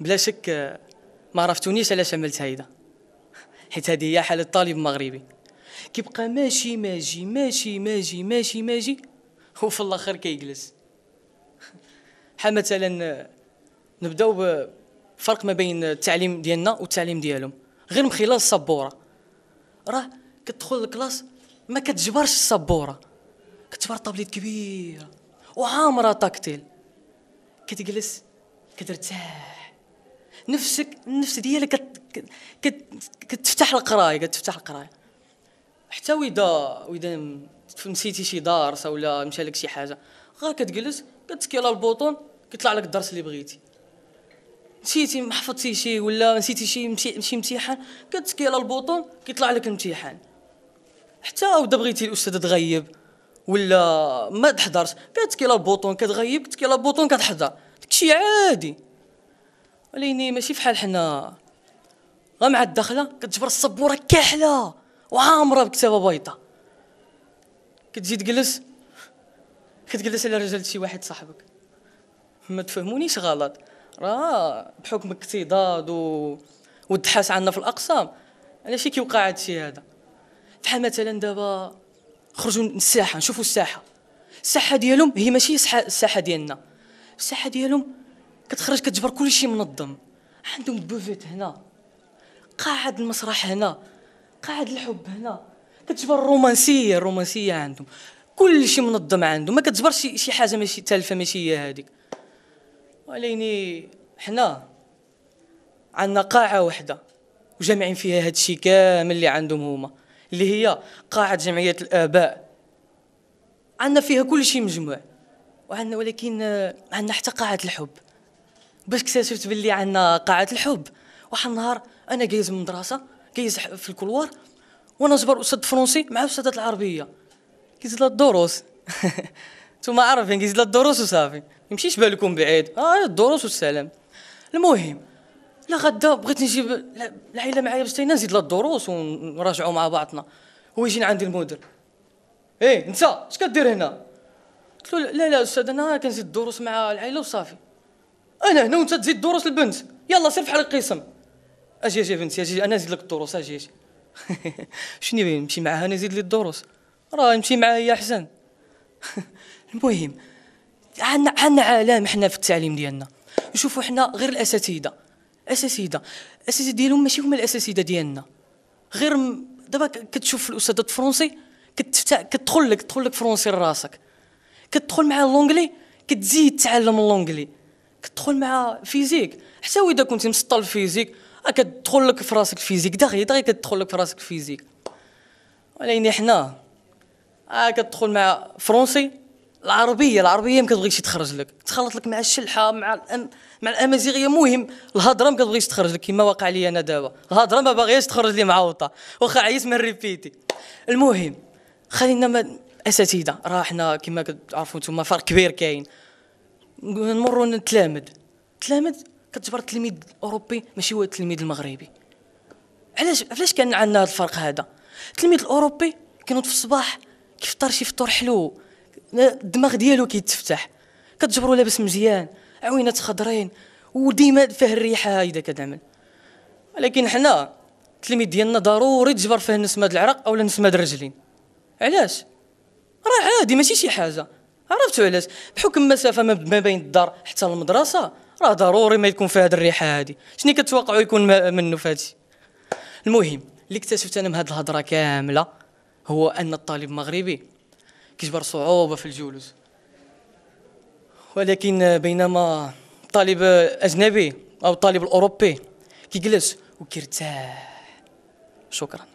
بلا شك ما عرفتونيش علاش عملت هيدا حيت هذه هي حاله طالب مغربي كيبقى ماشي ماجي ماشي ماجي ماشي ماجي وفي الاخر كيجلس بحال مثلا نبداو بفرق ما بين التعليم ديالنا والتعليم ديالهم غير من خلال السبوره راه كتدخل الكلاس ما كتجبرش السبوره كتجبر طابليت كبيره وعامره تاكتيل كتجلس كترتاح نفسك النفس ديالك كتفتح القرايه كتفتح القرايه حتى ويدا ويدا نسيتي شي دارس ولا مشى لك شي حاجه غير كتجلس كتسكي على البوطون كيطلع لك الدرس اللي بغيتي نسيتي ما حفظتي شي ولا نسيتي شي شي امتحان كتسكي على البوطون كيطلع لك الامتحان حتى ودا بغيتي الاستاذ تغيب ولا ما تحضرش كتسكي على البوطون كتغيب كتسكي على البوطون كتحضر داكشي عادي وليني ماشي فحال حنا غا مع الدخله كتجبر الصبوره كاحله وعامره بكتابه بيضاء كتجي تجلس كتجلس على رجل شي واحد صاحبك ما تفهمونيش غلط راه بحكم الاكتضاد و... والدحاس عندنا في الاقسام على شي كيوقع هادشي هذا بحال مثلا دابا خرجوا الساحه نشوفوا الساحه الساحه ديالهم هي ماشي الساحه ديالنا الساحه ديالهم كتخرج كتجبر كلشي منظم عندهم بوفيت هنا قاعد المسرح هنا قاعد الحب هنا كتجبر الرومانسيه الرومانسيه عندهم كلشي منظم عندهم ما كتجبرش شي, حاجه ماشي تالفه ماشي هي هذيك وليني حنا عندنا قاعه وحده وجامعين فيها هادشي الشيء كامل اللي عندهم هما اللي هي قاعه جمعيه الاباء عندنا فيها كل شيء مجموع وعندنا ولكن عندنا حتى قاعه الحب باش اكتشفت باللي عندنا قاعه الحب واحد النهار انا جايز من المدرسه جايز في الكلوار وانا جبر استاذ فرونسي مع استاذه العربيه كيزيد الدروس نتوما عارفين كيزيد الدروس وصافي يمشيش بالكم بعيد اه الدروس والسلام المهم لا غدا بغيت نجيب العائله معايا باش نزيد الدروس ونراجعوا مع بعضنا هو يجي عندي المدير ايه انت اش كدير هنا قلت له لا لا استاذ انا كنزيد الدروس مع العائله وصافي انا هنا وانت تزيد دروس البنت يلا سير فحال القسم اجي اجي بنتي اجي انا نزيد لك الدروس اجي اجي شنو نمشي معاها نزيد لي الدروس راه نمشي معاها هي احسن المهم عندنا عندنا عالم حنا في التعليم ديالنا نشوفوا حنا غير الاساتذه اساتذه الاساتذه ديالهم ماشي هما الاساتذه ديالنا غير م... دابا كتشوف الاستاذ الفرنسي كتفتح كتدخل لك تدخل لك فرونسي لراسك كتدخل مع اللونجلي كتزيد تعلم اللونجلي كتدخل مع فيزيك حتى واذا كنتي مسطل فيزيك كتدخل لك في راسك فيزيك دغيا دغيا كتدخل لك في راسك فيزيك ولكن حنا آه كتدخل مع فرونسي العربيه العربيه ما كتبغيش تخرج لك تخلط لك مع الشلحه مع الأم مع الامازيغيه مهم الهضره ما كتبغيش تخرج لك كما واقع لي انا دابا الهضره ما باغياش تخرج لي معوطه واخا عييت من ريبيتي المهم خلينا ما اساتيده راه حنا كما كتعرفوا نتوما فرق كبير كاين نمروا نتلامد تلامد كتجبر التلميذ الاوروبي ماشي هو التلميذ المغربي علاش علاش كان عندنا هذا الفرق هذا التلميذ الاوروبي كينوض في الصباح كيفطر شي فطور حلو الدماغ ديالو كيتفتح كتجبرو لابس مزيان عوينات خضرين وديما فيه الريحه هايده كتعمل ولكن حنا التلميذ ديالنا ضروري تجبر فيه نسمه العرق اولا نسمه الرجلين علاش راه عادي ماشي شي حاجه عرفتوا علاش بحكم مسافه ما بين الدار حتى المدرسه راه ضروري ما يكون فيها هذه الريحه هذه شنو كتوقعوا يكون منه فهادشي المهم اللي اكتشفت انا من هذه الهضره كامله هو ان الطالب المغربي كيجبر صعوبه في الجلوس ولكن بينما الطالب الاجنبي او الطالب الاوروبي كيجلس وكيرتاح شكرا